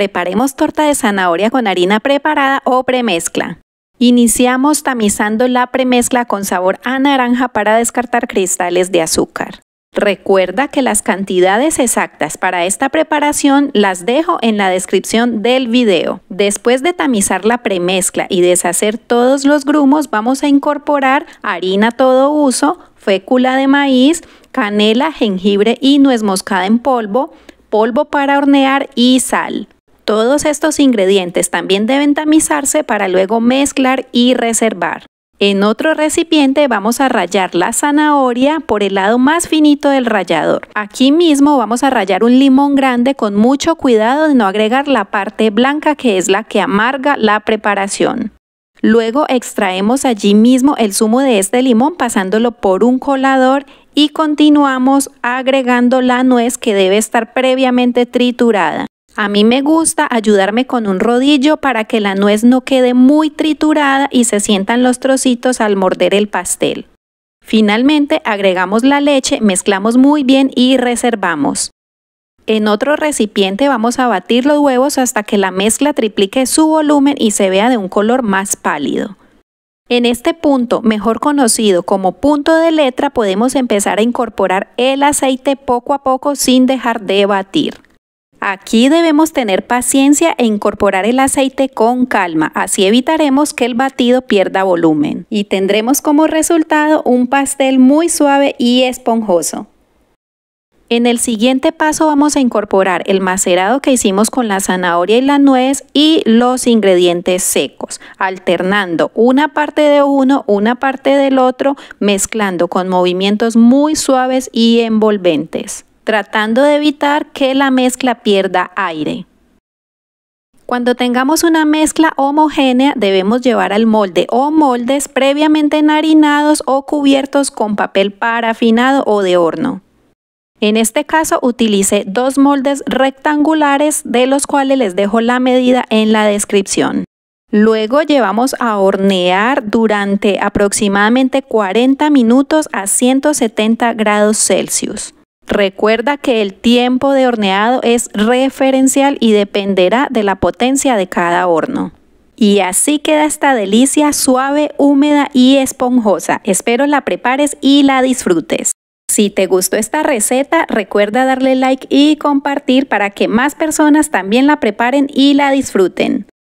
preparemos torta de zanahoria con harina preparada o premezcla. Iniciamos tamizando la premezcla con sabor a naranja para descartar cristales de azúcar. Recuerda que las cantidades exactas para esta preparación las dejo en la descripción del video. Después de tamizar la premezcla y deshacer todos los grumos, vamos a incorporar harina todo uso, fécula de maíz, canela, jengibre y nuez moscada en polvo, polvo para hornear y sal. Todos estos ingredientes también deben tamizarse para luego mezclar y reservar. En otro recipiente vamos a rallar la zanahoria por el lado más finito del rallador. Aquí mismo vamos a rallar un limón grande con mucho cuidado de no agregar la parte blanca que es la que amarga la preparación. Luego extraemos allí mismo el zumo de este limón pasándolo por un colador y continuamos agregando la nuez que debe estar previamente triturada. A mí me gusta ayudarme con un rodillo para que la nuez no quede muy triturada y se sientan los trocitos al morder el pastel. Finalmente agregamos la leche, mezclamos muy bien y reservamos. En otro recipiente vamos a batir los huevos hasta que la mezcla triplique su volumen y se vea de un color más pálido. En este punto, mejor conocido como punto de letra, podemos empezar a incorporar el aceite poco a poco sin dejar de batir. Aquí debemos tener paciencia e incorporar el aceite con calma, así evitaremos que el batido pierda volumen y tendremos como resultado un pastel muy suave y esponjoso. En el siguiente paso vamos a incorporar el macerado que hicimos con la zanahoria y la nuez y los ingredientes secos, alternando una parte de uno, una parte del otro, mezclando con movimientos muy suaves y envolventes tratando de evitar que la mezcla pierda aire. Cuando tengamos una mezcla homogénea debemos llevar al molde o moldes previamente enharinados o cubiertos con papel parafinado o de horno. En este caso utilice dos moldes rectangulares de los cuales les dejo la medida en la descripción. Luego llevamos a hornear durante aproximadamente 40 minutos a 170 grados Celsius. Recuerda que el tiempo de horneado es referencial y dependerá de la potencia de cada horno. Y así queda esta delicia suave, húmeda y esponjosa. Espero la prepares y la disfrutes. Si te gustó esta receta, recuerda darle like y compartir para que más personas también la preparen y la disfruten.